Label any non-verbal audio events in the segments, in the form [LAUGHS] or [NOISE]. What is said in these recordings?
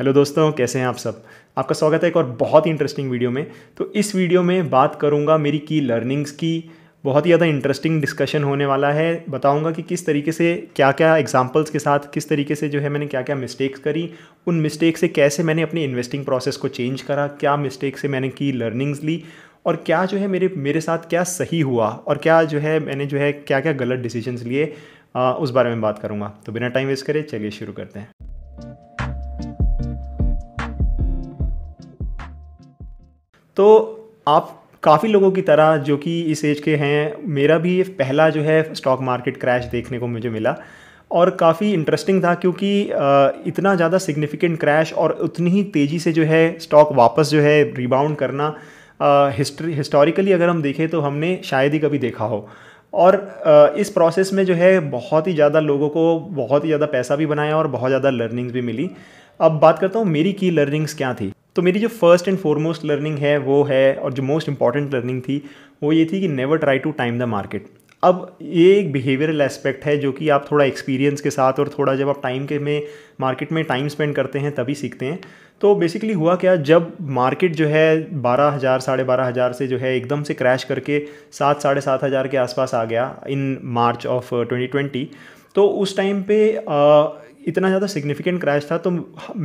hello दोस्तों कैसे हैं आप सब आपका स्वागत है एक और बहुत ही इंटरेस्टिंग वीडियो में तो इस वीडियो में बात करूंगा मेरी की लर्निंग्स की बहुत ही ज़्यादा इंटरेस्टिंग डिस्कशन होने वाला है बताऊंगा कि किस तरीके से क्या क्या एग्जांपल्स के साथ किस तरीके से जो है मैंने क्या क्या मिस्टेक्स करी उन मिस्टेक से कैसे मैंने अपनी इन्वेस्टिंग प्रोसेस को चेंज करा क्या मिस्टेक से मैंने की लर्निंग्स ली और क्या जो है मेरे मेरे साथ क्या सही हुआ और क्या जो है मैंने जो है क्या क्या गलत डिसीजंस लिए उस बारे में बात करूँगा तो बिना टाइम वेस्ट करें चलिए शुरू करते हैं तो आप काफ़ी लोगों की तरह जो कि इस एज के हैं मेरा भी पहला जो है स्टॉक मार्केट क्रैश देखने को मुझे मिला और काफ़ी इंटरेस्टिंग था क्योंकि इतना ज़्यादा सिग्निफिकेंट क्रैश और उतनी ही तेज़ी से जो है स्टॉक वापस जो है रिबाउंड करना हिस्ट्री हिस्टोरिकली अगर हम देखें तो हमने शायद ही कभी देखा हो और इस प्रोसेस में जो है बहुत ही ज़्यादा लोगों को बहुत ही ज़्यादा पैसा भी बनाया और बहुत ज़्यादा लर्निंग्स भी मिली अब बात करता हूँ मेरी की लर्निंग्स क्या थी तो मेरी जो फर्स्ट एंड फॉरमोस्ट लर्निंग है वो है और जो मोस्ट इंपॉर्टेंट लर्निंग थी वो ये थी कि never try to time the market अब ये एक बिहेवियरल एस्पेक्ट है जो कि आप थोड़ा एक्सपीरियंस के साथ और थोड़ा जब आप टाइम के में मार्केट में टाइम स्पेंड करते हैं तभी सीखते हैं तो बेसिकली हुआ क्या जब मार्केट जो है बारह हज़ार साढ़े बारह हज़ार से जो है एकदम से क्रैश करके सात साढ़े सात हज़ार के आसपास आ गया in March of twenty twenty तो उस टाइम पे uh, इतना ज़्यादा सिग्निफिकेंट क्रैश था तो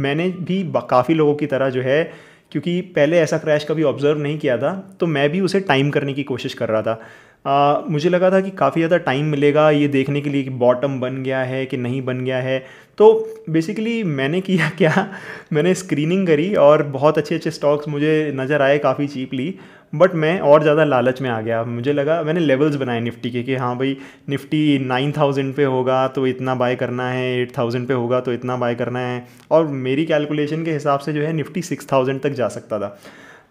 मैंने भी काफ़ी लोगों की तरह जो है क्योंकि पहले ऐसा क्रैश कभी ऑब्जर्व नहीं किया था तो मैं भी उसे टाइम करने की कोशिश कर रहा था आ, मुझे लगा था कि काफ़ी ज़्यादा टाइम मिलेगा ये देखने के लिए कि बॉटम बन गया है कि नहीं बन गया है तो बेसिकली मैंने किया [LAUGHS] क्या मैंने स्क्रीनिंग करी और बहुत अच्छे अच्छे स्टॉक्स मुझे नज़र आए काफ़ी चीपली बट मैं और ज़्यादा लालच में आ गया मुझे लगा मैंने लेवल्स बनाए निफ्टी के कि हाँ भाई निफ्टी नाइन थाउजेंड पर होगा तो इतना बाय करना है एट थाउजेंड पर होगा तो इतना बाय करना है और मेरी कैलकुलेशन के हिसाब से जो है निफ्टी सिक्स थाउजेंड तक जा सकता था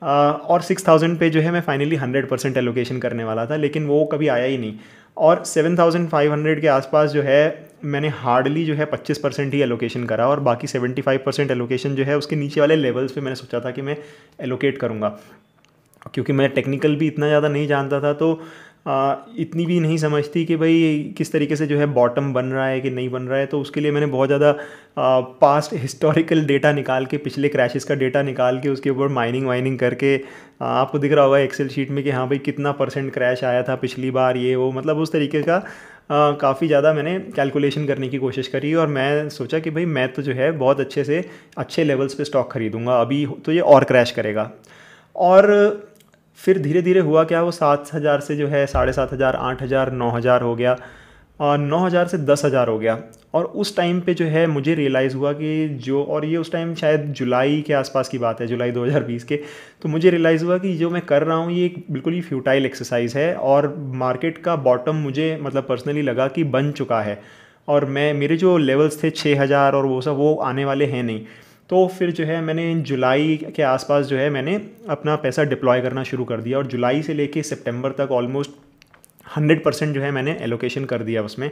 और सिक्स थाउजेंड पे जो है मैं फाइनली हंड्रेड परसेंट एलोकेशन करने वाला था लेकिन वो कभी आया ही नहीं और सेवन थाउजेंड फाइव हंड्रेड के आसपास जो है मैंने हार्डली जो है पच्चीस परसेंट ही एलोकेशन करा और बाकी सेवेंटी फाइव परसेंट एलोकेशन जो है उसके नीचे वाले लेवल्स पे मैंने सोचा था कि मैं एलोकेट करूँगा क्योंकि मैं टेक्निकल भी इतना ज़्यादा नहीं जानता था तो इतनी भी नहीं समझती कि भाई किस तरीके से जो है बॉटम बन रहा है कि नहीं बन रहा है तो उसके लिए मैंने बहुत ज़्यादा पास्ट हिस्टोरिकल डेटा निकाल के पिछले क्रैशेस का डेटा निकाल के उसके ऊपर माइनिंग वाइनिंग करके आपको दिख रहा होगा एक्सेल शीट में कि हाँ भाई कितना परसेंट क्रैश आया था पिछली बार ये वो मतलब उस तरीके का काफ़ी ज़्यादा मैंने कैलकुलेशन करने की कोशिश करी और मैं सोचा कि भाई मैं तो जो है बहुत अच्छे से अच्छे लेवल्स पे स्टॉक ख़रीदूँगा अभी तो ये और क्रैश करेगा और फिर धीरे धीरे हुआ क्या वो सात हज़ार से जो है साढ़े सात हज़ार आठ हज़ार नौ हज़ार हो गया और नौ हज़ार से दस हज़ार हो गया और उस टाइम पे जो है मुझे रियलाइज़ हुआ कि जो और ये उस टाइम शायद जुलाई के आसपास की बात है जुलाई 2020 के तो मुझे रियलाइज़ हुआ कि जो मैं कर रहा हूँ ये एक बिल्कुल ही फ्यूटाइल एक्सरसाइज है और मार्केट का बॉटम मुझे मतलब पर्सनली लगा कि बन चुका है और मैं मेरे जो लेवल्स थे हज़ार और वो सब वो आने वाले हैं नहीं तो फिर जो है मैंने जुलाई के आसपास जो है मैंने अपना पैसा डिप्लॉय करना शुरू कर दिया और जुलाई से लेके सितंबर तक ऑलमोस्ट हंड्रेड परसेंट जो है मैंने एलोकेशन कर दिया उसमें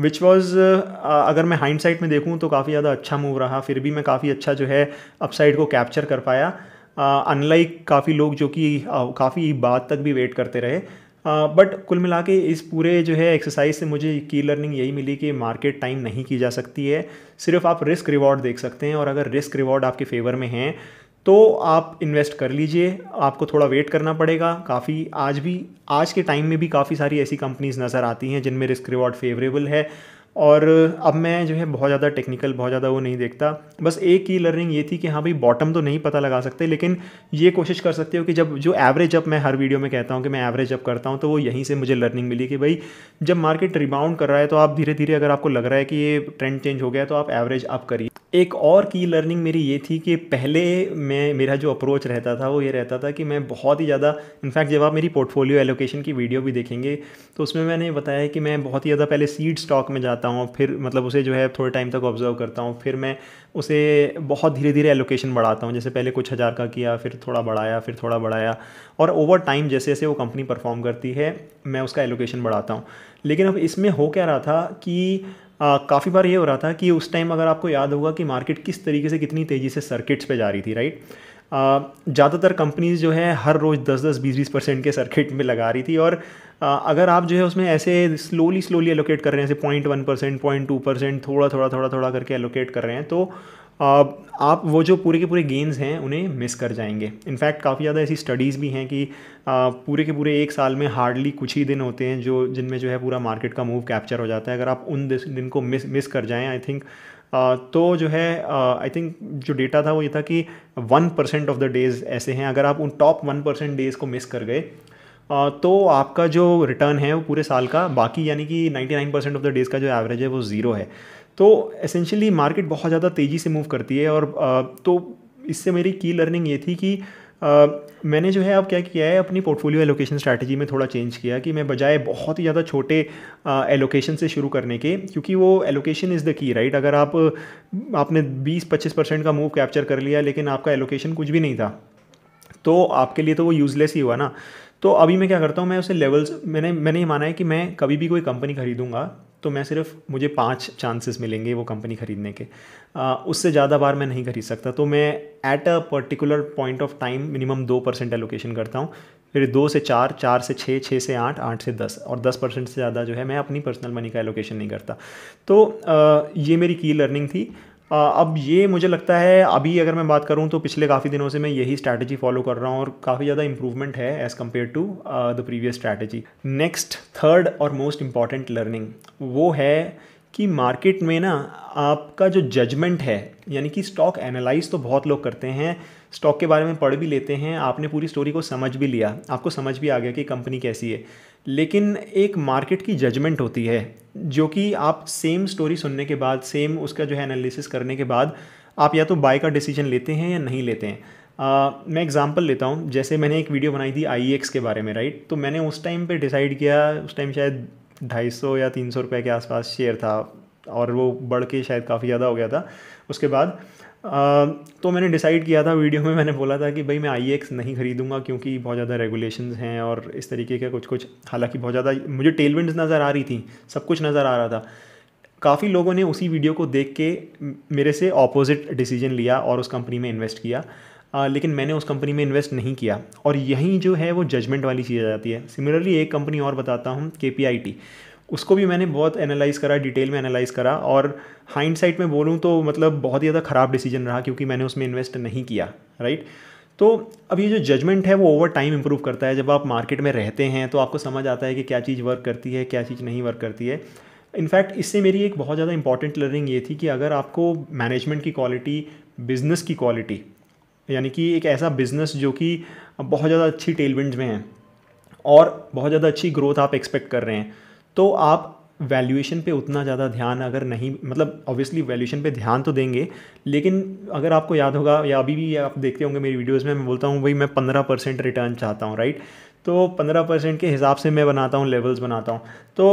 विच वॉज़ अगर मैं हाइंड साइड में देखूँ तो काफ़ी ज़्यादा अच्छा मूव रहा फिर भी मैं काफ़ी अच्छा जो है अपसाइड को कैप्चर कर पाया अनलाइक uh, काफ़ी लोग जो कि uh, काफ़ी बात तक भी वेट करते रहे बट कुल मिला के इस पूरे जो है एक्सरसाइज से मुझे की लर्निंग यही मिली कि मार्केट टाइम नहीं की जा सकती है सिर्फ आप रिस्क रिवॉर्ड देख सकते हैं और अगर रिस्क रिवॉर्ड आपके फेवर में हैं तो आप इन्वेस्ट कर लीजिए आपको थोड़ा वेट करना पड़ेगा काफ़ी आज भी आज के टाइम में भी काफ़ी सारी ऐसी कंपनीज़ नज़र आती हैं जिनमें रिस्क रिवॉर्ड फेवरेबल है और अब मैं जो है बहुत ज़्यादा टेक्निकल बहुत ज़्यादा वो नहीं देखता बस एक ही लर्निंग ये थी कि हाँ भाई बॉटम तो नहीं पता लगा सकते लेकिन ये कोशिश कर सकते हो कि जब जो एवरेज अप मैं हर वीडियो में कहता हूँ कि मैं एवरेज अप करता हूँ तो वो यहीं से मुझे लर्निंग मिली कि भाई जब मार्केट रिबाउंड कर रहा है तो आप धीरे धीरे अगर आपको लग रहा है कि ये ट्रेंड चेंज हो गया तो आप एवरेज अप करिए एक और की लर्निंग मेरी ये थी कि पहले मैं मेरा जो अप्रोच रहता था वो ये रहता था कि मैं बहुत ही ज़्यादा इनफैक्ट जब आप मेरी पोर्टफोलियो एलोकेशन की वीडियो भी देखेंगे तो उसमें मैंने बताया कि मैं बहुत ही ज़्यादा पहले सीड स्टॉक में जाता हूँ फिर मतलब उसे जो है थोड़े टाइम तक ऑब्जर्व करता हूँ फिर मैं उसे बहुत धीरे धीरे एलोकेशन बढ़ाता हूँ जैसे पहले कुछ हज़ार का किया फिर थोड़ा बढ़ाया फिर थोड़ा बढ़ाया और ओवर टाइम जैसे जैसे वो कंपनी परफॉर्म करती है मैं उसका एलोकेशन बढ़ाता हूँ लेकिन अब इसमें हो क्या रहा था कि काफ़ी बार ये हो रहा था कि उस टाइम अगर आपको याद होगा कि मार्केट किस तरीके से कितनी तेज़ी से सर्किट्स पे जा रही थी राइट ज़्यादातर कंपनीज़ जो है हर रोज दस दस बीस बीस परसेंट के सर्किट में लगा रही थी और आ, अगर आप जो है उसमें ऐसे स्लोली स्लोली एलोकेट कर रहे हैं ऐसे point one percent point two percent थोड़ा थोड़ा थोड़ा थोड़ा करके एलोकेट कर रहे हैं तो आप वो जो पूरे के पूरे गेंस हैं उन्हें मिस कर जाएंगे इनफैक्ट काफ़ी ज़्यादा ऐसी स्टडीज़ भी हैं कि पूरे के पूरे एक साल में हार्डली कुछ ही दिन होते हैं जो जिनमें जो है पूरा मार्केट का मूव कैप्चर हो जाता है अगर आप उन दिन को मिस मिस कर जाएँ आई थिंक तो जो है आई थिंक जो डेटा था वो ये था कि one percent of the days ऐसे हैं अगर आप उन टॉप वन परसेंट डेज़ को मिस कर गए तो आपका जो रिटर्न है वो पूरे साल का बाकी यानी कि ninety nine percent of the days का जो एवरेज है वो ज़ीरो है तो एसेंशियली मार्केट बहुत ज़्यादा तेज़ी से मूव करती है और तो इससे मेरी की लर्निंग ये थी कि मैंने जो है अब क्या किया है अपनी पोर्टफोलियो एलोकेशन स्ट्रैटेजी में थोड़ा चेंज किया कि मैं बजाय बहुत ही ज़्यादा छोटे एलोकेशन से शुरू करने के क्योंकि वो allocation is the key right अगर आप आपने 20-25 परसेंट का मूव कैप्चर कर लिया लेकिन आपका एलोकेशन कुछ भी नहीं था तो आपके लिए तो वो यूज़लेस ही हुआ ना तो अभी मैं क्या करता हूँ मैं उसे लेवल्स मैंने मैंने ये माना है कि मैं कभी भी कोई कंपनी खरीदूंगा तो मैं सिर्फ मुझे पाँच चांसेस मिलेंगे वो कंपनी ख़रीदने के आ, उससे ज़्यादा बार मैं नहीं खरीद सकता तो मैं at a particular point of time minimum दो परसेंट एलोकेशन करता हूँ फिर दो से चार चार से छः छः से आठ आठ से दस और दस परसेंट से ज़्यादा जो है मैं अपनी पर्सनल मनी का एलोकेशन नहीं करता तो आ, ये मेरी की लर्निंग थी अब ये मुझे लगता है अभी अगर मैं बात करूँ तो पिछले काफ़ी दिनों से मैं यही स्ट्रैटेजी फॉलो कर रहा हूँ और काफ़ी ज़्यादा इंप्रूवमेंट है as compared to the previous strategy next third और मोस्ट इम्पॉर्टेंट लर्निंग वो है कि मार्केट में ना आपका जो जजमेंट है यानी कि स्टॉक एनालाइज तो बहुत लोग करते हैं स्टॉक के बारे में पढ़ भी लेते हैं आपने पूरी स्टोरी को समझ भी लिया आपको समझ भी आ गया कि कंपनी कैसी है लेकिन एक मार्केट की जजमेंट होती है जो कि आप सेम स्टोरी सुनने के बाद सेम उसका जो है एनालिसिस करने के बाद आप या तो बाय का डिसीजन लेते हैं या नहीं लेते हैं आ, मैं एग्ज़ाम्पल लेता हूँ जैसे मैंने एक वीडियो बनाई थी आई e के बारे में राइट तो मैंने उस टाइम पे डिसाइड किया उस टाइम शायद ढाई सौ या तीन सौ रुपये के आसपास शेयर था और वो बढ़ के शायद काफ़ी ज़्यादा हो गया था उसके बाद आ, तो मैंने डिसाइड किया था वीडियो में मैंने बोला था कि भाई मैं आई e नहीं ख़रीदूँगा क्योंकि बहुत ज़्यादा रेगुलेशन हैं और इस तरीके का कुछ कुछ हालांकि बहुत ज़्यादा मुझे टेलविंड नज़र आ रही थी सब कुछ नज़र आ रहा था काफ़ी लोगों ने उसी वीडियो को देख के मेरे से ऑपोजिट डिसीजन लिया और उस कंपनी में इन्वेस्ट किया आ, लेकिन मैंने उस कंपनी में इन्वेस्ट नहीं किया और यहीं जो है वो जजमेंट वाली चीज़ आ जाती है सिमिलरली एक कंपनी और बताता हूँ के उसको भी मैंने बहुत एनालाइज़ करा डिटेल में एनालाइज़ करा और हाइंड साइड में बोलूँ तो मतलब बहुत ही ज़्यादा ख़राब डिसीजन रहा क्योंकि मैंने उसमें इन्वेस्ट नहीं किया राइट तो अब ये जो जजमेंट है वो ओवर टाइम इम्प्रूव करता है जब आप मार्केट में रहते हैं तो आपको समझ आता है कि क्या चीज़ वर्क करती है क्या चीज़ नहीं वर्क करती है इनफैक्ट इससे मेरी एक बहुत ज़्यादा इंपॉर्टेंट लर्निंग ये थी कि अगर आपको मैनेजमेंट की क्वालिटी बिजनेस की क्वालिटी यानी कि एक ऐसा बिज़नेस जो कि बहुत ज़्यादा अच्छी टेलविंड में है और बहुत ज़्यादा अच्छी ग्रोथ आप एक्सपेक्ट कर रहे हैं तो आप वैल्यूएशन पे उतना ज़्यादा ध्यान अगर नहीं मतलब ऑब्वियसली वैल्यूएशन पे ध्यान तो देंगे लेकिन अगर आपको याद होगा या अभी भी आप देखते होंगे मेरी वीडियोस में मैं बोलता हूँ भाई मैं पंद्रह परसेंट रिटर्न चाहता हूँ राइट तो पंद्रह परसेंट के हिसाब से मैं बनाता हूँ लेवल्स बनाता हूँ तो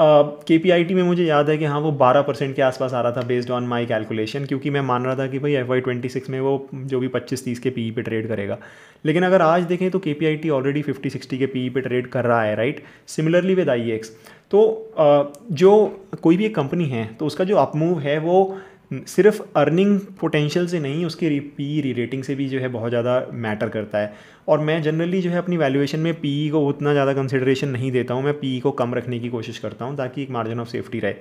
के पी में मुझे याद है कि हाँ वो 12 परसेंट के आसपास आ रहा था बेस्ड ऑन माई कैलकुलेशन क्योंकि मैं मान रहा था कि भाई एफ वाई ट्वेंटी सिक्स में वो जो भी पच्चीस तीस के पी e पे ट्रेड करेगा लेकिन अगर आज देखें तो K P I T already fifty sixty के पी पे ट्रेड कर रहा है right similarly with I X तो जो कोई भी एक कंपनी है तो उसका जो अपमूव है वो सिर्फ अर्निंग पोटेंशियल से नहीं उसके पी री रेटिंग से भी जो है बहुत ज़्यादा मैटर करता है और मैं जनरली जो है अपनी वैल्यूएशन में पी e को उतना ज़्यादा कंसिडरेशन नहीं देता हूँ मैं पी e को कम रखने की कोशिश करता हूँ ताकि एक मार्जिन ऑफ सेफ्टी रहे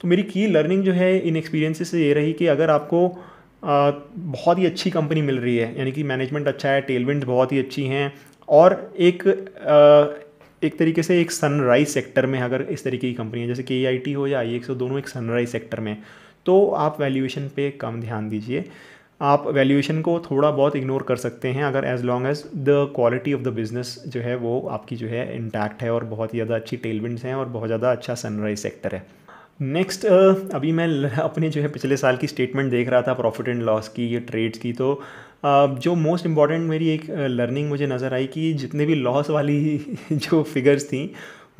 तो मेरी की लर्निंग जो है इन एक्सपीरियंसिस से ये रही कि अगर आपको आ, बहुत ही अच्छी कंपनी मिल रही है यानी कि मैनेजमेंट अच्छा है टेलविंड बहुत ही अच्छी हैं और एक आ, एक तरीके से एक सनराइज सेक्टर में अगर इस तरीके की कंपनी है जैसे के e हो या आई तो दोनों एक सनराइज सेक्टर में तो आप वैल्यूएशन पे कम ध्यान दीजिए आप वैल्यूएशन को थोड़ा बहुत इग्नोर कर सकते हैं अगर as long as the quality of the business जो है वो आपकी जो है इंटैक्ट है और बहुत ही ज़्यादा अच्छी टेलविंड हैं और बहुत ज़्यादा अच्छा सनराइज सेक्टर है नेक्स्ट uh, अभी मैं अपने जो है पिछले साल की स्टेटमेंट देख रहा था प्रॉफिट एंड लॉस की ये ट्रेड्स की तो uh, जो मोस्ट इम्पॉर्टेंट मेरी एक लर्निंग uh, मुझे नज़र आई कि जितने भी लॉस वाली [LAUGHS] जो फिगर्स थी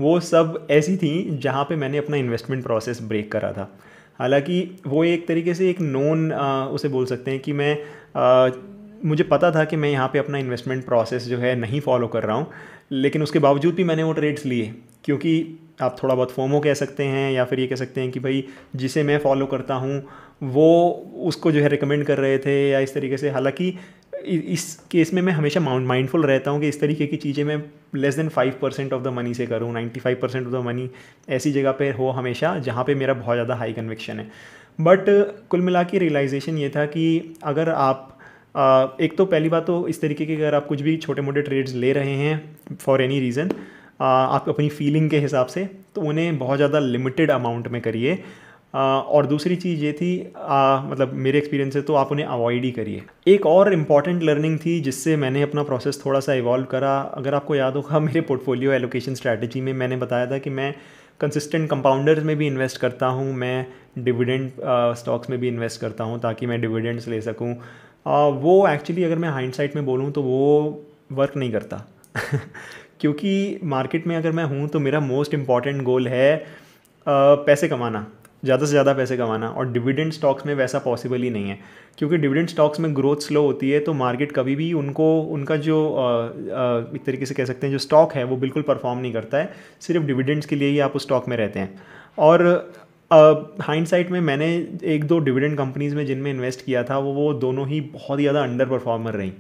वो सब ऐसी थी जहाँ पे मैंने अपना इन्वेस्टमेंट प्रोसेस ब्रेक करा था हालांकि वो एक तरीके से एक नोन उसे बोल सकते हैं कि मैं आ, मुझे पता था कि मैं यहाँ पे अपना इन्वेस्टमेंट प्रोसेस जो है नहीं फॉलो कर रहा हूँ लेकिन उसके बावजूद भी मैंने वो ट्रेड्स लिए क्योंकि आप थोड़ा बहुत फोमो कह सकते हैं या फिर ये कह सकते हैं कि भाई जिसे मैं फॉलो करता हूँ वो उसको जो है रिकमेंड कर रहे थे या इस तरीके से हालांकि इस केस में मैं हमेशा माइंडफुल रहता हूँ कि इस तरीके की चीज़ें मैं less than five percent of the money से करूँ ninety five percent of the money ऐसी जगह पे हो हमेशा जहाँ पे मेरा बहुत ज़्यादा हाई कन्विक्शन है बट कुल मिला के रियलाइजेशन ये था कि अगर आप एक तो पहली बात तो इस तरीके की अगर आप कुछ भी छोटे मोटे ट्रेड्स ले रहे हैं फॉर एनी रीज़न आप अपनी फीलिंग के हिसाब से तो उन्हें बहुत ज़्यादा लिमिटेड अमाउंट में करिए और दूसरी चीज़ ये थी आ, मतलब मेरे एक्सपीरियंस से तो आप उन्हें अवॉइड ही करिए एक और इम्पॉर्टेंट लर्निंग थी जिससे मैंने अपना प्रोसेस थोड़ा सा इवॉल्व करा अगर आपको याद होगा मेरे पोर्टफोलियो एलोकेशन स्ट्रैटेजी में मैंने बताया था कि मैं कंसिस्टेंट कंपाउंडर्स में भी इन्वेस्ट करता हूँ मैं डिविडेंड स्टॉक्स में भी इन्वेस्ट करता हूँ ताकि मैं डिविडेंड्स ले सकूँ वो एक्चुअली अगर मैं हाइंडसाइट में बोलूँ तो वो वर्क नहीं करता [LAUGHS] क्योंकि मार्केट में अगर मैं हूँ तो मेरा मोस्ट इम्पॉर्टेंट गोल है पैसे कमाना ज़्यादा से ज़्यादा पैसे कमाना और डिविडेंड स्टॉक्स में वैसा पॉसिबल ही नहीं है क्योंकि डिविडेंड स्टॉक्स में ग्रोथ स्लो होती है तो मार्केट कभी भी उनको उनका जो एक तरीके से कह सकते हैं जो स्टॉक है वो बिल्कुल परफॉर्म नहीं करता है सिर्फ डिविडेंड्स के लिए ही आप उस स्टॉक में रहते हैं और हाइंड uh, साइट में मैंने एक दो डिविडेंड कंपनीज़ में जिनमें इन्वेस्ट किया था वो वो दोनों ही बहुत ही ज़्यादा अंडर परफॉर्मर रहीं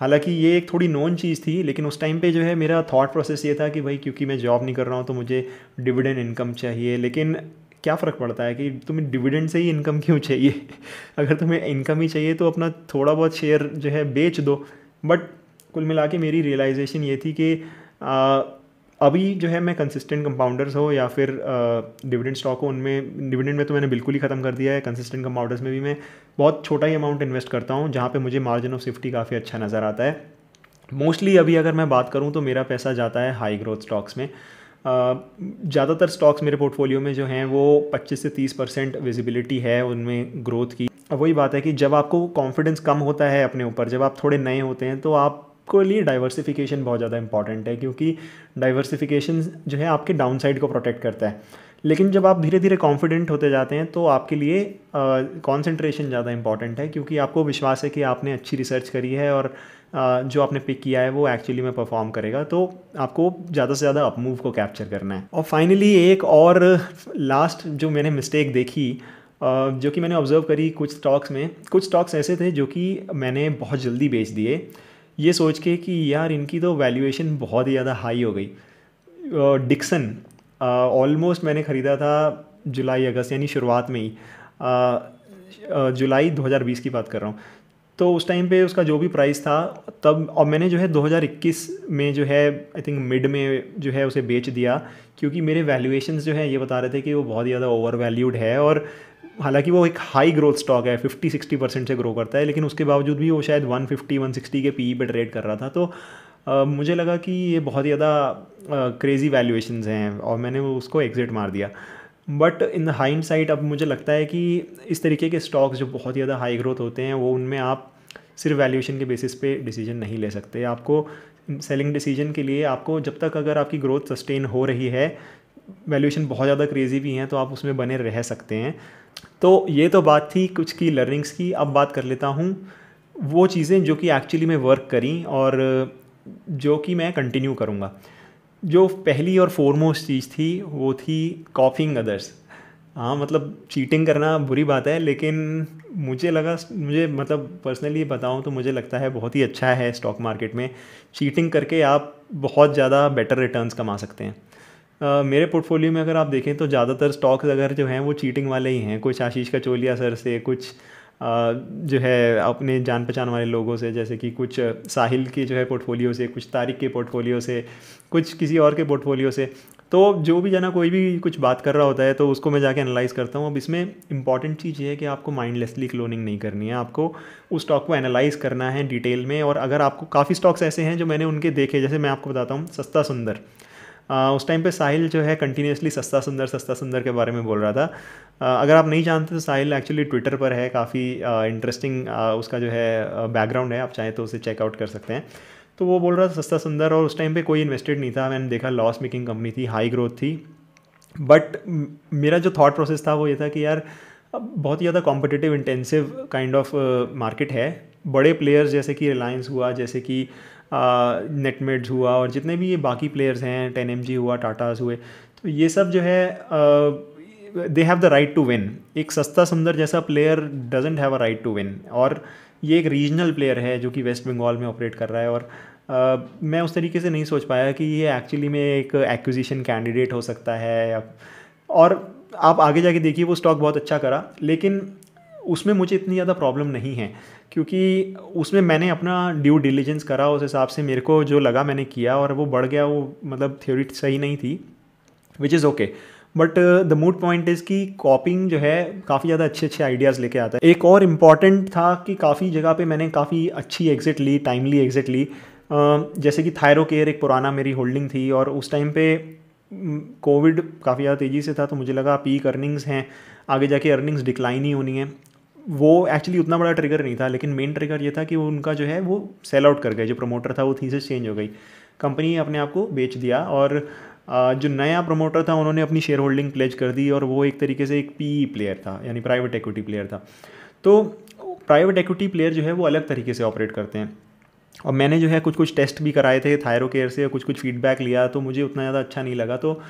हालांकि ये एक थोड़ी नॉन चीज़ थी लेकिन उस टाइम पे जो है मेरा थॉट प्रोसेस ये था कि भाई क्योंकि मैं जॉब नहीं कर रहा हूँ तो मुझे डिविडेंड इनकम चाहिए लेकिन क्या फ़र्क पड़ता है कि तुम्हें डिविडेंड से ही इनकम क्यों चाहिए [LAUGHS] अगर तुम्हें इनकम ही चाहिए तो अपना थोड़ा बहुत शेयर जो है बेच दो बट कुल मिला के मेरी रियलाइजेशन ये थी कि आ, अभी जो है मैं कंसिस्टेंट कंपाउंडर्स हो या फिर डिविडेंड स्टॉक हो उनमें डिविडेंड में तो मैंने बिल्कुल ही ख़त्म कर दिया है कंसिस्टेंट कंपाउंडर्स में भी मैं बहुत छोटा ही अमाउंट इन्वेस्ट करता हूँ जहाँ पे मुझे मार्जिन ऑफ सेफ्टी काफ़ी अच्छा नज़र आता है मोस्टली अभी अगर मैं बात करूँ तो मेरा पैसा जाता है हाई ग्रोथ स्टॉक्स में ज़्यादातर स्टॉक्स मेरे पोर्टफोलियो में जो हैं वो 25 से 30 परसेंट विजिबिलिटी है उनमें ग्रोथ की अब वही बात है कि जब आपको कॉन्फिडेंस कम होता है अपने ऊपर जब आप थोड़े नए होते हैं तो आप आपको लिए डाइवर्सिफिकेशन बहुत ज़्यादा इंपॉर्टेंट है क्योंकि डाइवर्सिफिकेशन जो है आपके डाउनसाइड को प्रोटेक्ट करता है लेकिन जब आप धीरे धीरे कॉन्फिडेंट होते जाते हैं तो आपके लिए कॉन्सेंट्रेशन ज़्यादा इंपॉर्टेंट है क्योंकि आपको विश्वास है कि आपने अच्छी रिसर्च करी है और जो आपने पिक किया है वो एक्चुअली में परफॉर्म करेगा तो आपको ज़्यादा से ज़्यादा अप मूव को कैप्चर करना है और फाइनली एक और लास्ट जो मैंने मिस्टेक देखी जो कि मैंने ऑब्जर्व करी कुछ स्टॉक्स में कुछ स्टॉक्स ऐसे थे जो कि मैंने बहुत जल्दी बेच दिए ये सोच के कि यार इनकी तो वैल्यूएशन बहुत ही ज़्यादा हाई हो गई डिक्सन ऑलमोस्ट मैंने ख़रीदा था जुलाई अगस्त यानी शुरुआत में ही जुलाई 2020 की बात कर रहा हूँ तो उस टाइम पे उसका जो भी प्राइस था तब और मैंने जो है 2021 में जो है आई थिंक मिड में जो है उसे बेच दिया क्योंकि मेरे वैल्यूएशंस जो है ये बता रहे थे कि वो बहुत ज़्यादा ओवर वैल्यूड है और हालांकि वो एक हाई ग्रोथ स्टॉक है 50 60 परसेंट से ग्रो करता है लेकिन उसके बावजूद भी वो शायद 150 160 के पी पर ट्रेड कर रहा था तो आ, मुझे लगा कि ये बहुत ज़्यादा क्रेज़ी वैल्यूएशंस हैं और मैंने उसको एग्ज़िट मार दिया बट इन हाइंड साइड अब मुझे लगता है कि इस तरीके के स्टॉक्स जो बहुत ही ज़्यादा हाई ग्रोथ होते हैं वो उनमें आप सिर्फ वैल्यूएशन के बेसिस पे डिसीजन नहीं ले सकते आपको सेलिंग डिसीजन के लिए आपको जब तक अगर आपकी ग्रोथ सस्टेन हो रही है वैल्यूएशन बहुत ज़्यादा क्रेजी भी हैं तो आप उसमें बने रह सकते हैं तो ये तो बात थी कुछ की लर्निंग्स की अब बात कर लेता हूँ वो चीज़ें जो कि एक्चुअली मैं वर्क करी और जो कि मैं कंटिन्यू करूँगा जो पहली और फोरमोस्ट चीज़ थी वो थी कॉफिंग अदर्स हाँ मतलब चीटिंग करना बुरी बात है लेकिन मुझे लगा मुझे मतलब पर्सनली बताऊँ तो मुझे लगता है बहुत ही अच्छा है स्टॉक मार्केट में चीटिंग करके आप बहुत ज़्यादा बेटर रिटर्न्स कमा सकते हैं Uh, मेरे पोर्टफोलियो में अगर आप देखें तो ज़्यादातर स्टॉक्स अगर जो हैं वो चीटिंग वाले ही हैं कुछ आशीष का चोलिया सर से कुछ जो है अपने जान पहचान वाले लोगों से जैसे कि कुछ साहिल के जो है पोर्टफोलियो से कुछ तारिक के पोर्टफोलियो से कुछ किसी और के पोर्टफोलियो से तो जो भी जाना कोई भी कुछ बात कर रहा होता है तो उसको मैं जाके एनालाइज करता हूँ अब इसमें इंपॉर्टेंट चीज़ ये है कि आपको माइंडलेसली क्लोनिंग नहीं करनी है आपको उस स्टॉक को एनालाइज करना है डिटेल में और अगर आपको काफ़ी स्टॉक्स ऐसे हैं जो मैंने उनके देखे जैसे मैं आपको बताता हूँ सस्ता सुंदर आ, उस टाइम पे साहिल जो है कंटिन्यूसली सस्ता सुंदर सस्ता सुंदर के बारे में बोल रहा था आ, अगर आप नहीं जानते तो साहिल एक्चुअली ट्विटर पर है काफ़ी इंटरेस्टिंग उसका जो है बैकग्राउंड है आप चाहें तो उसे चेकआउट कर सकते हैं तो वो बोल रहा था सस्ता सुंदर और उस टाइम पे कोई इन्वेस्टेड नहीं था मैंने देखा लॉस मेकिंग कंपनी थी हाई ग्रोथ थी बट मेरा जो थाट प्रोसेस था वो ये था कि यार बहुत ही ज़्यादा competitive intensive kind of market है बड़े प्लेयर्स जैसे कि रिलायंस हुआ जैसे कि uh, नेटमेट्स हुआ और जितने भी ये बाकी प्लेयर्स हैं टेन एम जी हुआ टाटाज हुए तो ये सब जो है they have the right to win एक सस्ता सुंदर जैसा player doesn't have a right to win और ये एक रीजनल प्लेयर है जो कि वेस्ट बंगाल में ऑपरेट कर रहा है और Uh, मैं उस तरीके से नहीं सोच पाया कि ये एक्चुअली में एक एक्विजिशन कैंडिडेट हो सकता है या और आप आगे जाके देखिए वो स्टॉक बहुत अच्छा करा लेकिन उसमें मुझे इतनी ज़्यादा प्रॉब्लम नहीं है क्योंकि उसमें मैंने अपना ड्यू डिलीजेंस करा उस हिसाब से मेरे को जो लगा मैंने किया और वो बढ़ गया वो मतलब थ्योरी सही नहीं थी which is okay but the moot point is कि कॉपिंग जो है काफ़ी ज़्यादा अच्छे अच्छे आइडियाज़ लेके आता है एक और इम्पॉर्टेंट था कि काफ़ी जगह पे मैंने काफ़ी अच्छी एग्ज़िट ली टाइमली एग्ज़िट ली uh, जैसे कि थायरो केयर एक पुराना मेरी होल्डिंग थी और उस टाइम पे कोविड काफ़ी ज़्यादा तेज़ी से था तो मुझे लगा पीक अर्निंग्स हैं आगे जाके अर्निंग्स डिक्लाइन ही होनी है वो एक्चुअली उतना बड़ा ट्रिगर नहीं था लेकिन मेन ट्रिगर ये था कि वो उनका जो है वो सेल आउट कर गए जो प्रमोटर था वो थीसिस चेंज हो गई कंपनी अपने आप को बेच दिया और जो नया प्रमोटर था उन्होंने अपनी शेयर होल्डिंग प्लेज कर दी और वो एक तरीके से एक पी प्लेयर e था यानी प्राइवेट इक्विटी प्लेयर था तो प्राइवेट इक्विटी प्लेयर जो है वो अलग तरीके से ऑपरेट करते हैं और मैंने जो है कुछ कुछ टेस्ट भी कराए थे थायरो केयर से कुछ कुछ फीडबैक लिया तो मुझे उतना ज़्यादा अच्छा नहीं लगा तो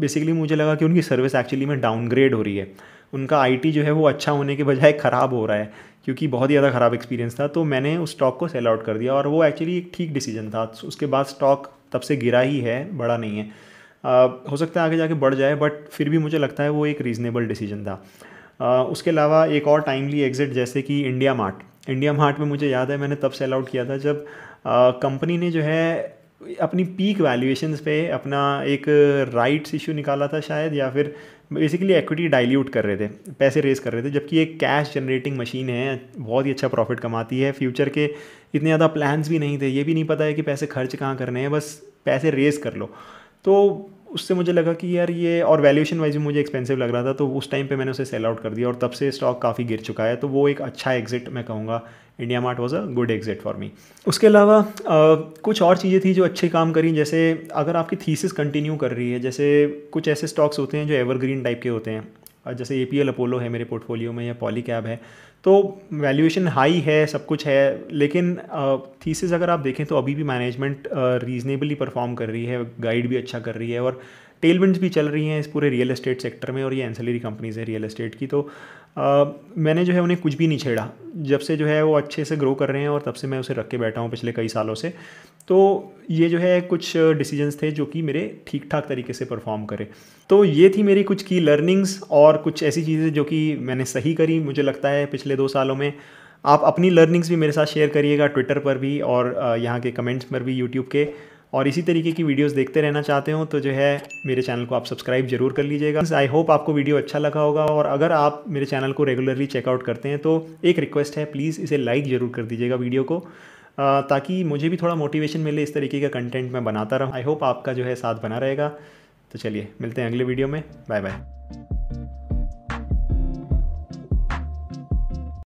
बेसिकली मुझे लगा कि उनकी सर्विस एक्चुअली में डाउनग्रेड हो रही है उनका आईटी जो है वो अच्छा होने के बजाय ख़राब हो रहा है क्योंकि बहुत ही ज़्यादा ख़राब एक्सपीरियंस था तो मैंने उस स्टॉक को सेल आउट कर दिया और वो एक्चुअली एक ठीक डिसीजन था उसके बाद स्टॉक तब से गिरा ही है बड़ा नहीं है आ, हो सकता है आगे जाके बढ़ जाए बट फिर भी मुझे लगता है वो एक रीज़नेबल डिसीजन था आ, उसके अलावा एक और टाइमली एग्जिट जैसे कि इंडिया मार्ट इंडिया मार्ट में मुझे याद है मैंने तब सेल आउट किया था जब कंपनी ने जो है अपनी पीक वैल्यूएशंस पे अपना एक राइट्स इशू निकाला था शायद या फिर बेसिकली एक्विटी डाइल्यूट कर रहे थे पैसे रेस कर रहे थे जबकि एक कैश जनरेटिंग मशीन है बहुत ही अच्छा प्रॉफिट कमाती है फ्यूचर के इतने ज़्यादा प्लान्स भी नहीं थे ये भी नहीं पता है कि पैसे खर्च कहाँ करने हैं बस पैसे रेस कर लो तो उससे मुझे लगा कि यार ये और वैल्यूएशन वाइज भी मुझे एक्सपेंसिव लग रहा था तो उस टाइम पे मैंने उसे सेल आउट कर दिया और तब से स्टॉक काफ़ी गिर चुका है तो वो एक अच्छा एग्जिट मैं कहूँगा India Mart was a good exit for me उसके अलावा कुछ और चीज़ें थी जो अच्छे काम करी जैसे अगर आपकी थीसिस कंटिन्यू कर रही है जैसे कुछ ऐसे स्टॉक्स होते हैं जो एवरग्रीन टाइप के होते हैं जैसे ए पी एल अपोलो है मेरे पोर्टफोलियो में या पॉली कैब है तो वैल्यूएशन हाई है सब कुछ है लेकिन थीसिस अगर आप देखें तो अभी भी मैनेजमेंट रीजनेबली परफॉर्म कर रही है गाइड भी अच्छा कर रही है और टेलमेंट्स भी चल रही हैं इस पूरे रियल एस्टेट सेक्टर में और ये एंसलरी कंपनीज़ हैं रियल एस्टेट की तो आ, मैंने जो है उन्हें कुछ भी नहीं छेड़ा जब से जो है वो अच्छे से ग्रो कर रहे हैं और तब से मैं उसे रख के बैठा हूँ पिछले कई सालों से तो ये जो है कुछ डिसीजंस थे जो कि मेरे ठीक ठाक तरीके से परफॉर्म करे तो ये थी मेरी कुछ की लर्निंग्स और कुछ ऐसी चीज़ें जो कि मैंने सही करी मुझे लगता है पिछले दो सालों में आप अपनी लर्निंग्स भी मेरे साथ शेयर करिएगा ट्विटर पर भी और यहाँ के कमेंट्स पर भी यूट्यूब के और इसी तरीके की वीडियोस देखते रहना चाहते हो तो जो है मेरे चैनल को आप सब्सक्राइब जरूर कर लीजिएगा आई होप आपको वीडियो अच्छा लगा होगा और अगर आप मेरे चैनल को रेगुलरली चेकआउट करते हैं तो एक रिक्वेस्ट है प्लीज़ इसे लाइक ज़रूर कर दीजिएगा वीडियो को ताकि मुझे भी थोड़ा मोटिवेशन मिले इस तरीके का कंटेंट मैं बनाता रहूँ आई होप आपका जो है साथ बना रहेगा तो चलिए मिलते हैं अगले वीडियो में बाय बाय